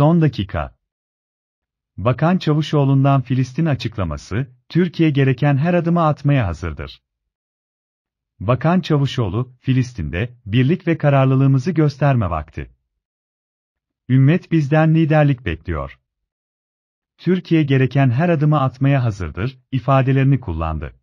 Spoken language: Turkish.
Son dakika. Bakan Çavuşoğlu'ndan Filistin açıklaması, Türkiye gereken her adımı atmaya hazırdır. Bakan Çavuşoğlu, Filistin'de birlik ve kararlılığımızı gösterme vakti. Ümmet bizden liderlik bekliyor. Türkiye gereken her adımı atmaya hazırdır ifadelerini kullandı.